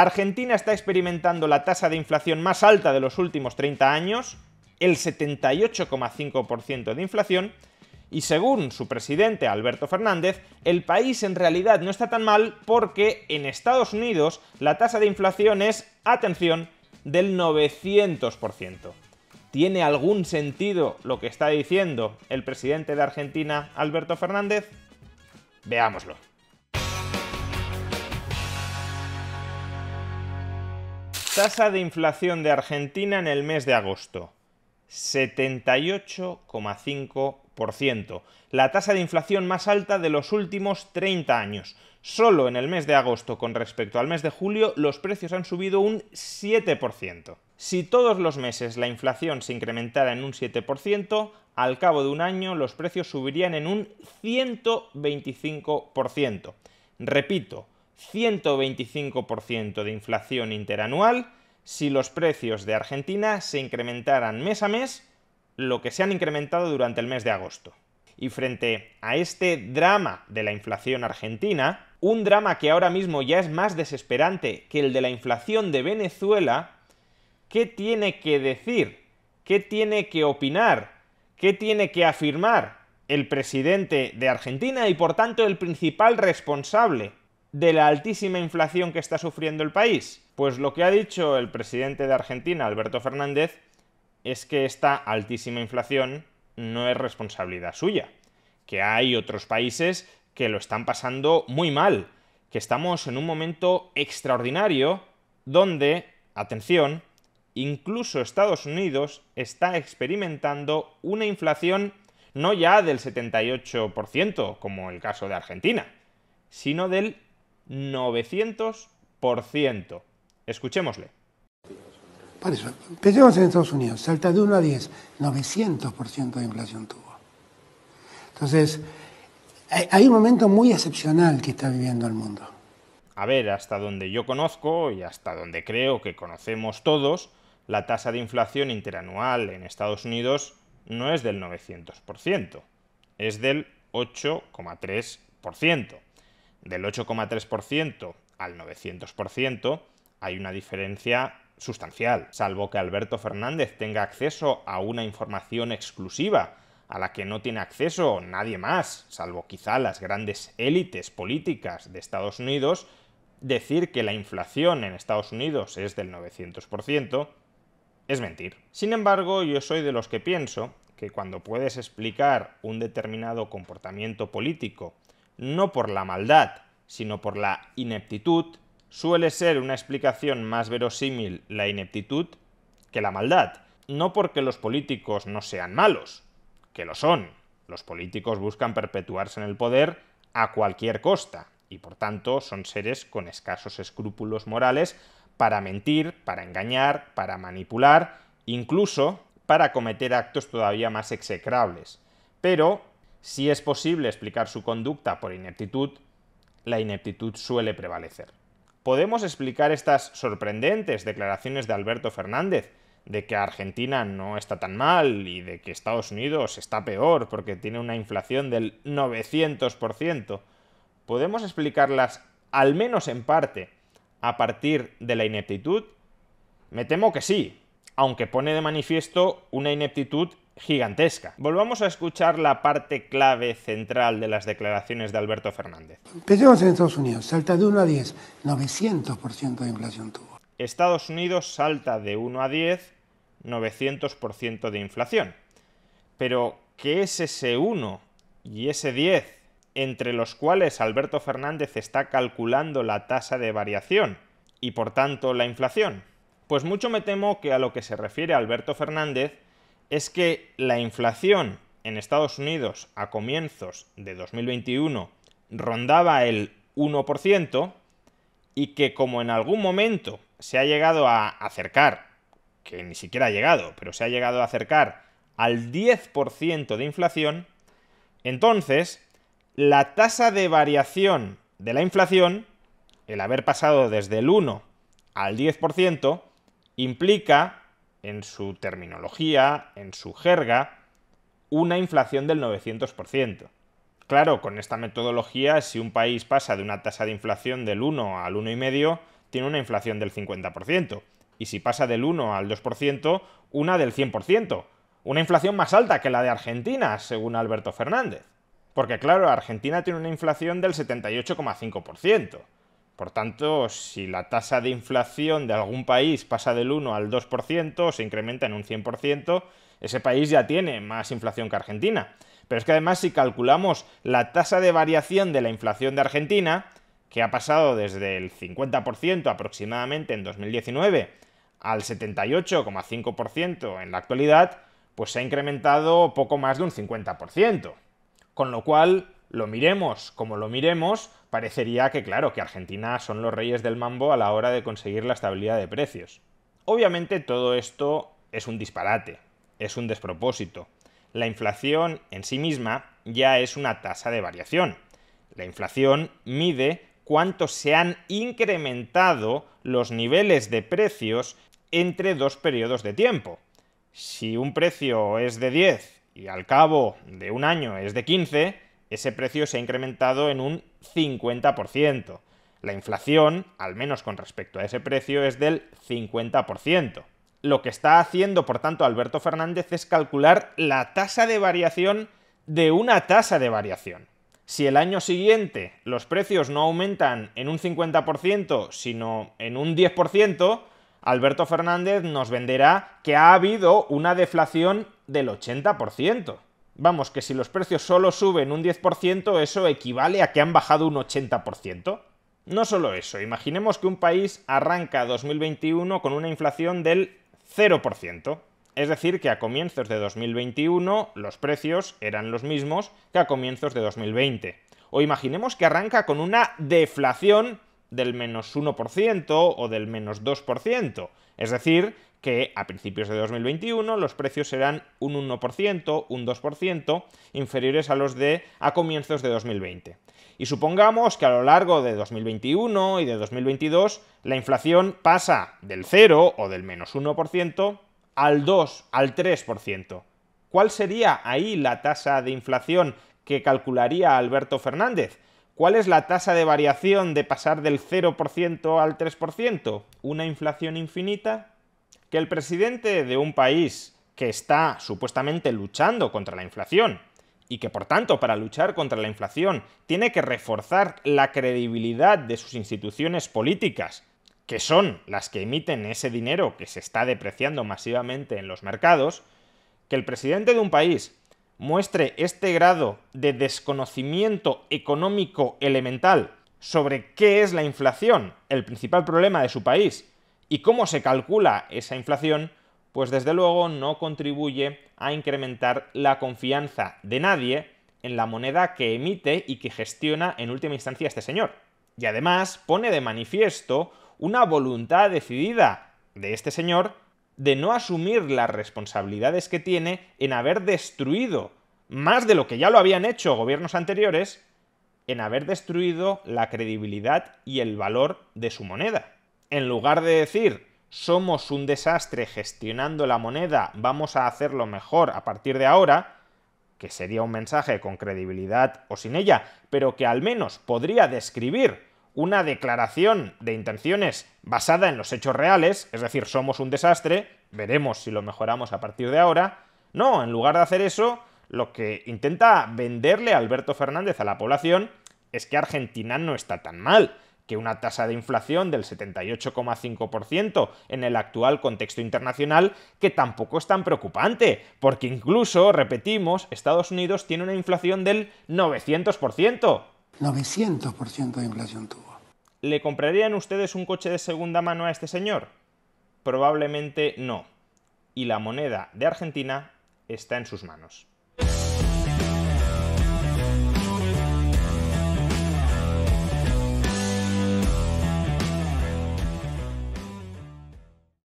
Argentina está experimentando la tasa de inflación más alta de los últimos 30 años, el 78,5% de inflación, y según su presidente Alberto Fernández, el país en realidad no está tan mal porque en Estados Unidos la tasa de inflación es, atención, del 900%. ¿Tiene algún sentido lo que está diciendo el presidente de Argentina, Alberto Fernández? Veámoslo. Tasa de inflación de Argentina en el mes de agosto. 78,5%. La tasa de inflación más alta de los últimos 30 años. Solo en el mes de agosto con respecto al mes de julio los precios han subido un 7%. Si todos los meses la inflación se incrementara en un 7%, al cabo de un año los precios subirían en un 125%. Repito, 125% de inflación interanual si los precios de Argentina se incrementaran mes a mes lo que se han incrementado durante el mes de agosto. Y frente a este drama de la inflación argentina, un drama que ahora mismo ya es más desesperante que el de la inflación de Venezuela, ¿qué tiene que decir? ¿Qué tiene que opinar? ¿Qué tiene que afirmar el presidente de Argentina y por tanto el principal responsable de la altísima inflación que está sufriendo el país? Pues lo que ha dicho el presidente de Argentina, Alberto Fernández, es que esta altísima inflación no es responsabilidad suya, que hay otros países que lo están pasando muy mal, que estamos en un momento extraordinario donde, atención, incluso Estados Unidos está experimentando una inflación no ya del 78%, como el caso de Argentina, sino del 900%. Escuchémosle. Por eso, pensemos en Estados Unidos, salta de 1 a 10, 900% de inflación tuvo. Entonces, hay un momento muy excepcional que está viviendo el mundo. A ver, hasta donde yo conozco y hasta donde creo que conocemos todos, la tasa de inflación interanual en Estados Unidos no es del 900%, es del 8,3% del 8,3% al 900%, hay una diferencia sustancial, salvo que Alberto Fernández tenga acceso a una información exclusiva a la que no tiene acceso nadie más, salvo quizá las grandes élites políticas de Estados Unidos, decir que la inflación en Estados Unidos es del 900% es mentir. Sin embargo, yo soy de los que pienso que cuando puedes explicar un determinado comportamiento político no por la maldad, sino por la ineptitud, suele ser una explicación más verosímil la ineptitud que la maldad. No porque los políticos no sean malos, que lo son. Los políticos buscan perpetuarse en el poder a cualquier costa, y por tanto son seres con escasos escrúpulos morales para mentir, para engañar, para manipular, incluso para cometer actos todavía más execrables. Pero si es posible explicar su conducta por ineptitud, la ineptitud suele prevalecer. ¿Podemos explicar estas sorprendentes declaraciones de Alberto Fernández de que Argentina no está tan mal y de que Estados Unidos está peor porque tiene una inflación del 900%? ¿Podemos explicarlas, al menos en parte, a partir de la ineptitud? Me temo que sí, aunque pone de manifiesto una ineptitud gigantesca. Volvamos a escuchar la parte clave central de las declaraciones de Alberto Fernández. Empezamos en Estados Unidos, salta de 1 a 10, 900% de inflación tuvo. Estados Unidos salta de 1 a 10, 900% de inflación. Pero, ¿qué es ese 1 y ese 10, entre los cuales Alberto Fernández está calculando la tasa de variación y por tanto la inflación? Pues mucho me temo que a lo que se refiere Alberto Fernández es que la inflación en Estados Unidos a comienzos de 2021 rondaba el 1% y que como en algún momento se ha llegado a acercar, que ni siquiera ha llegado, pero se ha llegado a acercar al 10% de inflación, entonces la tasa de variación de la inflación, el haber pasado desde el 1 al 10%, implica en su terminología, en su jerga, una inflación del 900%. Claro, con esta metodología, si un país pasa de una tasa de inflación del 1 al 1,5, tiene una inflación del 50%. Y si pasa del 1 al 2%, una del 100%. Una inflación más alta que la de Argentina, según Alberto Fernández. Porque claro, Argentina tiene una inflación del 78,5%. Por tanto, si la tasa de inflación de algún país pasa del 1 al 2% se incrementa en un 100%, ese país ya tiene más inflación que Argentina. Pero es que además si calculamos la tasa de variación de la inflación de Argentina, que ha pasado desde el 50% aproximadamente en 2019 al 78,5% en la actualidad, pues se ha incrementado poco más de un 50%. Con lo cual, lo miremos como lo miremos, parecería que claro, que Argentina son los reyes del mambo a la hora de conseguir la estabilidad de precios. Obviamente todo esto es un disparate, es un despropósito. La inflación en sí misma ya es una tasa de variación. La inflación mide cuánto se han incrementado los niveles de precios entre dos periodos de tiempo. Si un precio es de 10 y al cabo de un año es de 15, ese precio se ha incrementado en un 50%. La inflación, al menos con respecto a ese precio, es del 50%. Lo que está haciendo, por tanto, Alberto Fernández es calcular la tasa de variación de una tasa de variación. Si el año siguiente los precios no aumentan en un 50%, sino en un 10%, Alberto Fernández nos venderá que ha habido una deflación del 80%. Vamos, que si los precios solo suben un 10%, eso equivale a que han bajado un 80%. No solo eso, imaginemos que un país arranca 2021 con una inflación del 0%. Es decir, que a comienzos de 2021 los precios eran los mismos que a comienzos de 2020. O imaginemos que arranca con una deflación del menos 1% o del menos 2%. Es decir, que a principios de 2021 los precios serán un 1%, un 2%, inferiores a los de a comienzos de 2020. Y supongamos que a lo largo de 2021 y de 2022 la inflación pasa del 0 o del menos 1% al 2, al 3%. ¿Cuál sería ahí la tasa de inflación que calcularía Alberto Fernández? ¿Cuál es la tasa de variación de pasar del 0% al 3%? ¿Una inflación infinita? Que el presidente de un país que está supuestamente luchando contra la inflación y que por tanto para luchar contra la inflación tiene que reforzar la credibilidad de sus instituciones políticas, que son las que emiten ese dinero que se está depreciando masivamente en los mercados, que el presidente de un país muestre este grado de desconocimiento económico elemental sobre qué es la inflación, el principal problema de su país, y cómo se calcula esa inflación, pues desde luego no contribuye a incrementar la confianza de nadie en la moneda que emite y que gestiona en última instancia este señor. Y además pone de manifiesto una voluntad decidida de este señor de no asumir las responsabilidades que tiene en haber destruido, más de lo que ya lo habían hecho gobiernos anteriores, en haber destruido la credibilidad y el valor de su moneda. En lugar de decir, somos un desastre gestionando la moneda, vamos a hacerlo mejor a partir de ahora, que sería un mensaje con credibilidad o sin ella, pero que al menos podría describir una declaración de intenciones basada en los hechos reales, es decir, somos un desastre, veremos si lo mejoramos a partir de ahora. No, en lugar de hacer eso, lo que intenta venderle Alberto Fernández a la población es que Argentina no está tan mal, que una tasa de inflación del 78,5% en el actual contexto internacional, que tampoco es tan preocupante, porque incluso, repetimos, Estados Unidos tiene una inflación del 900%. 900% de inflación tuvo. ¿Le comprarían ustedes un coche de segunda mano a este señor? Probablemente no. Y la moneda de Argentina está en sus manos.